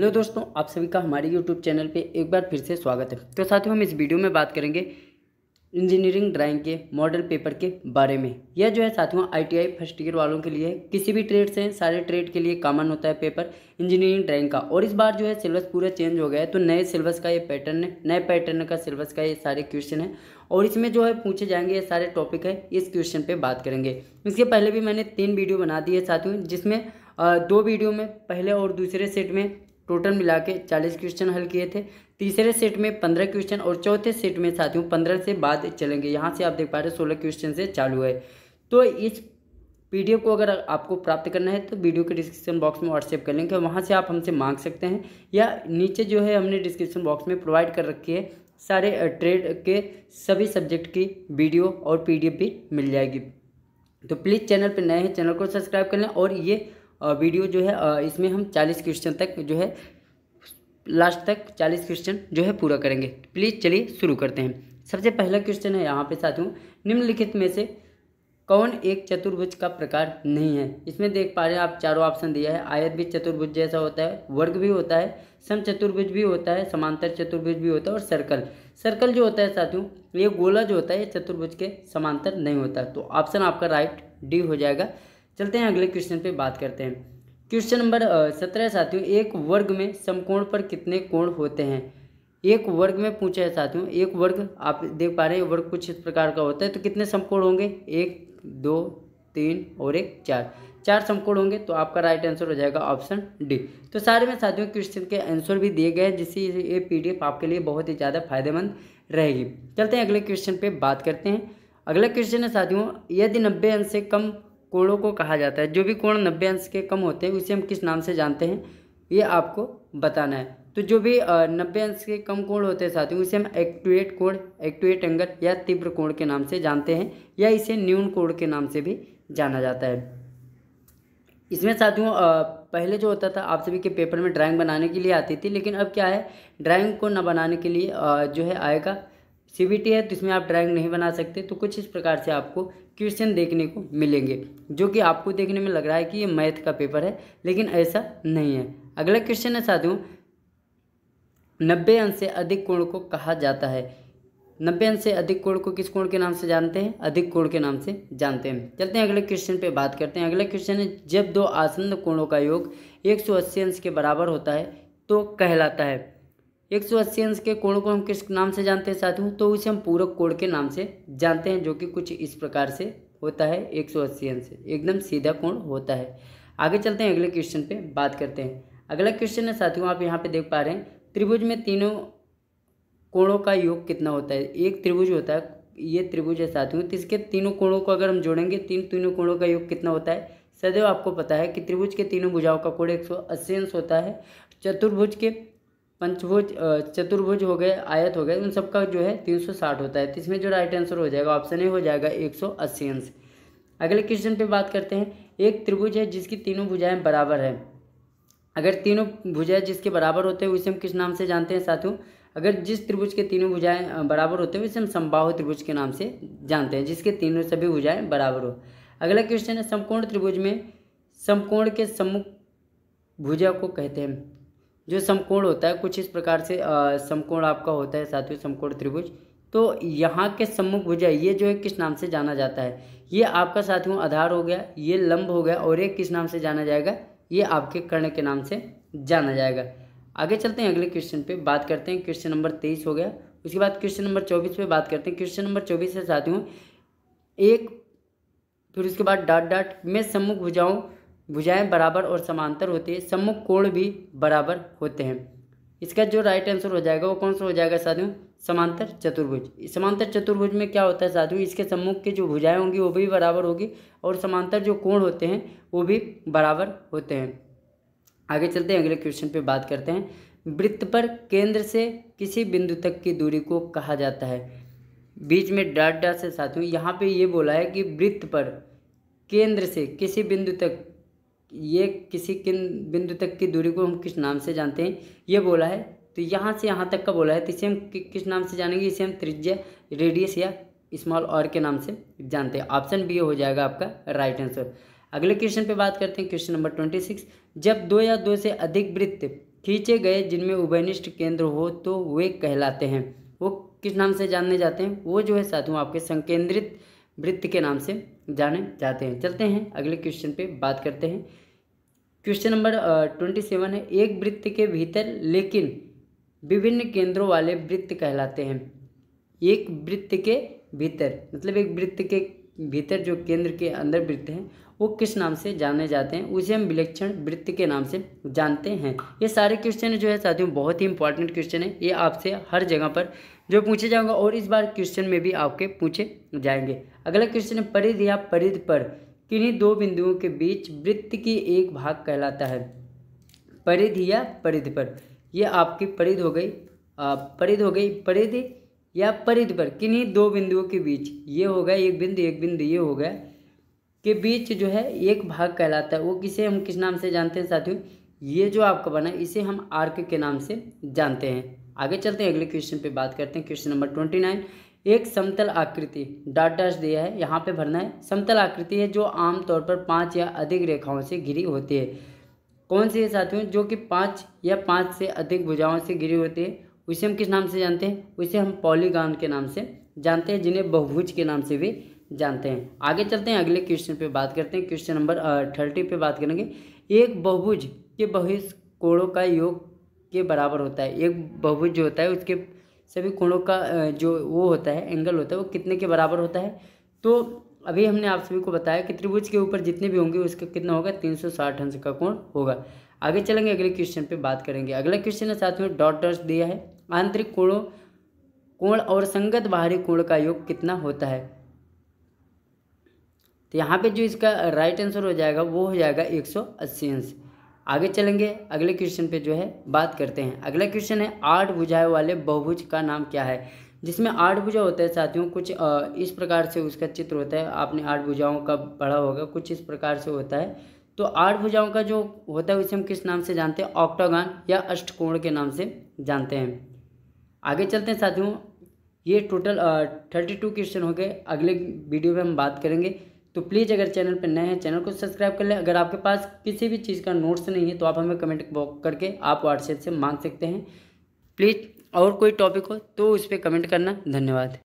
hello दोस्तों आप सभी का हमारे यूट्यूब चैनल पे एक बार फिर से स्वागत है तो साथियों हम इस वीडियो में बात करेंगे इंजीनियरिंग ड्राइंग के मॉडल पेपर के बारे में यह जो है साथियों आईटीआई फर्स्ट ईयर वालों के लिए किसी भी ट्रेड से सारे ट्रेड के लिए कॉमन होता है पेपर इंजीनियरिंग ड्राइंग का और इस बार जो है सिलेबस पूरा चेंज हो गया है तो नए सिलेबस का ये पैटर्न है नए पैटर्न का सिलेबस का ये सारे क्वेश्चन है और इसमें जो है पूछे जाएंगे ये सारे टॉपिक है इस क्वेश्चन पर बात करेंगे इसके पहले भी मैंने तीन वीडियो बना दी है साथियों जिसमें दो वीडियो में पहले और दूसरे सेट में टोटल मिला के चालीस क्वेश्चन हल किए थे तीसरे सेट में पंद्रह क्वेश्चन और चौथे सेट में साथियों पंद्रह से बाद चलेंगे यहाँ से आप देख पा रहे सोलह क्वेश्चन से चालू है तो इस पीडीएफ को अगर आपको प्राप्त करना है तो वीडियो के डिस्क्रिप्शन बॉक्स में व्हाट्सएप कर लेंगे वहाँ से आप हमसे मांग सकते हैं या नीचे जो है हमने डिस्क्रिप्शन बॉक्स में प्रोवाइड कर रखी है सारे ट्रेड के सभी सब्जेक्ट की वीडियो और पीडीएफ भी मिल जाएगी तो प्लीज़ चैनल पर नए हैं चैनल को सब्सक्राइब कर लें और ये वीडियो जो है इसमें हम चालीस क्वेश्चन तक जो है लास्ट तक चालीस क्वेश्चन जो है पूरा करेंगे प्लीज़ चलिए शुरू करते हैं सबसे पहला क्वेश्चन है यहाँ पे साथियों निम्नलिखित में से कौन एक चतुर्भुज का प्रकार नहीं है इसमें देख पा रहे हैं आप चारों ऑप्शन दिया है आयत भी चतुर्भुज जैसा होता है वर्ग भी होता है सम चतुर्भुज भी होता है समांतर चतुर्भुज भी होता है और सर्कल सर्कल जो होता है साथियों ये गोला जो होता है ये चतुर्भुज के समांतर नहीं होता तो ऑप्शन आपका राइट डी हो जाएगा चलते हैं अगले क्वेश्चन पे बात करते हैं क्वेश्चन नंबर सत्रह साथियों एक वर्ग में समकोण पर कितने कोण होते हैं एक वर्ग में पूछा है साथियों एक वर्ग आप देख पा रहे हैं वर्ग कुछ इस प्रकार का होता है तो कितने समकोण होंगे एक दो तीन और एक चार चार समकोण होंगे तो आपका राइट आंसर हो जाएगा ऑप्शन डी तो सारे में साथियों क्वेश्चन के आंसर भी दिए गए हैं जिससे ये पीडीएफ आपके लिए बहुत ही ज़्यादा फायदेमंद रहेगी चलते हैं अगले क्वेश्चन पे बात करते हैं अगला क्वेश्चन है साथियों यदि नब्बे अंश से कम कोणों को कहा जाता है जो भी कोण नब्बे अंश के कम होते हैं उसे हम किस नाम से जानते हैं ये आपको बताना है तो जो भी नब्बे अंश के कम कोण होते हैं साथियों उसे हम एक्टुएट कोण एक्टुएट एंगल या तीव्र कोण के नाम से जानते हैं या इसे न्यून कोण के नाम से भी जाना जाता है इसमें साथियों पहले जो होता था आप सभी के पेपर में ड्राइंग बनाने के लिए आती थी लेकिन अब क्या है ड्राइंग को न बनाने के लिए जो है आएगा सीबीटी है तो इसमें आप ड्राइंग नहीं बना सकते तो कुछ इस प्रकार से आपको क्वेश्चन देखने को मिलेंगे जो कि आपको देखने में लग रहा है कि ये मैथ का पेपर है लेकिन ऐसा नहीं है अगला क्वेश्चन है साथियों नब्बे अंश से अधिक कोण को कहा जाता है नब्बे अंश से अधिक कोण को किस कोण के नाम से जानते हैं अधिक कोण के नाम से जानते हैं चलते हैं अगले क्वेश्चन पे बात करते हैं अगला क्वेश्चन है जब दो आसन्न कोणों का योग 180 अंश के बराबर होता है तो कहलाता है एक सौ अस्सी अंश के कोण को हम किस नाम से जानते हैं साथियों तो उसे हम पूरक कोण के नाम से जानते हैं जो कि कुछ इस प्रकार से होता है एक सौ अस्सी अंश एकदम सीधा कोण होता है आगे चलते हैं अगले क्वेश्चन पे बात करते हैं अगला क्वेश्चन है साथियों आप यहाँ पे देख पा रहे हैं त्रिभुज में तीनों कोणों का योग कितना होता है एक त्रिभुज होता है ये त्रिभुज है साथियों तो इसके तीनों कोणों को अगर हम जोड़ेंगे तीन तीनों कोणों का योग कितना होता है सदैव आपको पता है कि त्रिभुज के तीनों भुजाओं का कोण एक सौ अस्सी अंश होता है चतुर्भुज के पंचभुज चतुर्भुज हो गए आयत हो गए उन सबका जो है 360 होता है तो इसमें जो राइट आंसर हो जाएगा ऑप्शन ए हो जाएगा 180 अंश अगले क्वेश्चन पे बात करते हैं एक त्रिभुज है जिसकी तीनों भुजाएं बराबर है अगर तीनों भुजाएं जिसके बराबर होते हैं उसे हम किस नाम से जानते हैं साथियों अगर जिस त्रिभुज के तीनों भुजाएं बराबर होते हैं उसे हम संबाहु त्रिभुज के नाम से जानते हैं जिसके तीनों सभी भुजाएं बराबर हो अगला क्वेश्चन है समकोण त्रिभुज में समकोण के सम्मुख भुजा को कहते हैं जो समकोण होता है कुछ इस प्रकार से समकोण आपका होता है साथियों समकोण त्रिभुज तो यहाँ के सम्मुख भुजा ये जो है किस नाम से जाना जाता है ये आपका साथियों आधार हो गया ये लंब हो गया और ये किस नाम से जाना जाएगा ये आपके कर्ण के नाम से जाना जाएगा आगे चलते हैं अगले क्वेश्चन पे बात करते हैं क्वेश्चन नंबर तेईस हो गया उसके बाद क्वेश्चन नंबर चौबीस पे बात करते हैं क्वेश्चन नंबर चौबीस है साथियों एक फिर उसके बाद डाट डाट में सम्मुख भुजाऊँ भुजाएं बराबर और समांतर होती है सम्मुख कोण भी बराबर होते हैं इसका जो राइट आंसर हो जाएगा वो कौन सा हो जाएगा साधु समांतर चतुर्भुज समांतर चतुर्भुज में क्या होता है साधु इसके सम्मुख के जो भुजाएं होंगी वो भी बराबर होगी और समांतर जो कोण होते हैं वो भी बराबर होते हैं आगे चलते हैं अगले क्वेश्चन पर बात करते हैं वृत्त पर केंद्र से किसी बिंदु तक की दूरी को कहा जाता है बीच में डाट डाट से साधु यहाँ पे ये बोला है कि वृत्त पर केंद्र से किसी बिंदु तक ये किसी किन बिंदु तक की दूरी को हम किस नाम से जानते हैं ये बोला है तो यहाँ से यहाँ तक का बोला है तो इसे हम किस नाम से जानेंगे इसे हम त्रिज्या रेडियस या स्मॉल और के नाम से जानते हैं ऑप्शन बी हो जाएगा आपका राइट आंसर अगले क्वेश्चन पे बात करते हैं क्वेश्चन नंबर ट्वेंटी सिक्स जब दो या दो से अधिक वृत्त खींचे गए जिनमें उभयनिष्ठ केंद्र हो तो वे कहलाते हैं वो किस नाम से जानने जाते हैं वो जो है साथियों आपके संकेंद्रित वृत्त के नाम से जाने जाते हैं चलते हैं अगले क्वेश्चन पे बात करते हैं क्वेश्चन नंबर ट्वेंटी सेवन है एक वृत्त के भीतर लेकिन विभिन्न केंद्रों वाले वृत्त कहलाते हैं एक वृत्त के भीतर मतलब एक वृत्त के भीतर जो केंद्र के अंदर वृत्त हैं वो किस नाम से जाने जाते हैं उसे हम विलक्षण वृत्त के नाम से जानते हैं ये सारे क्वेश्चन जो है साथियों बहुत ही इंपॉर्टेंट क्वेश्चन है ये आपसे हर जगह पर जो पूछे जाऊंगा और इस बार क्वेश्चन में भी आपके पूछे जाएंगे अगला क्वेश्चन है परिध या परिध पर किन्हीं दो बिंदुओं के बीच वृत्त की एक भाग कहलाता है परिध या परिध पर यह आपकी परिध हो गई परिध हो गई परिध या परिध पर किन्हीं दो बिंदुओं के बीच ये हो गया एक बिंदु एक बिंदु ये हो गया के बीच जो है एक भाग कहलाता है वो किसे हम किस नाम से जानते हैं साथियों ये जो आपका बना इसे हम आर्क के नाम से जानते हैं आगे चलते हैं अगले क्वेश्चन पे बात करते हैं क्वेश्चन नंबर ट्वेंटी नाइन एक समतल आकृति डॉट डॉट दिया है यहाँ पे भरना है समतल आकृति है जो आमतौर पर पाँच या अधिक रेखाओं से घिरी होती है कौन सी है साथियों जो कि पाँच या पाँच से अधिक भुजाओं से घिरी होती है उसे हम किस नाम से जानते हैं उसे हम पॉलीगान के नाम से जानते हैं जिन्हें बहुभुज के नाम से भी जानते हैं आगे चलते हैं अगले क्वेश्चन पे बात करते हैं क्वेश्चन नंबर थर्टी पे बात करेंगे एक बहुभुज के बहिष्कोणों का योग के बराबर होता है एक बहुभुज जो होता है उसके सभी कोणों का जो वो होता है एंगल होता है वो कितने के बराबर होता है तो अभी हमने आप सभी को बताया कि त्रिभुज के ऊपर जितने भी होंगे उसका कितना होगा तीन सौ साठ अंश का कोण होगा आगे चलेंगे अगले क्वेश्चन पे बात करेंगे अगला क्वेश्चन है साथ में डॉट डॉट दिया है आंतरिक कोणों कोण और संगत बाहरी कोण का योग कितना होता है तो यहाँ पे जो इसका राइट आंसर हो जाएगा वो हो जाएगा एक सौ अस्सी अंश आगे चलेंगे अगले क्वेश्चन पे जो है बात करते हैं अगला क्वेश्चन है आठ भुजाएं वाले बहुभुज का नाम क्या है जिसमें आठ भुजा होता है साथियों कुछ इस प्रकार से उसका चित्र होता है आपने आठ भुजाओं का पढ़ा होगा कुछ इस प्रकार से होता है तो आठ भुजाओं का जो होता है उसे हम किस नाम से जानते हैं ऑक्टोगान या अष्टकोण के नाम से जानते हैं आगे चलते हैं साथियों ये टोटल थर्टी टू क्वेश्चन हो गए अगले वीडियो में हम बात करेंगे तो प्लीज़ अगर चैनल पर नए हैं चैनल को सब्सक्राइब कर लें अगर आपके पास किसी भी चीज़ का नोट्स नहीं है तो आप हमें कमेंट बॉक्स करके आप व्हाट्सएप से मांग सकते हैं प्लीज़ और कोई टॉपिक हो तो उस पर कमेंट करना धन्यवाद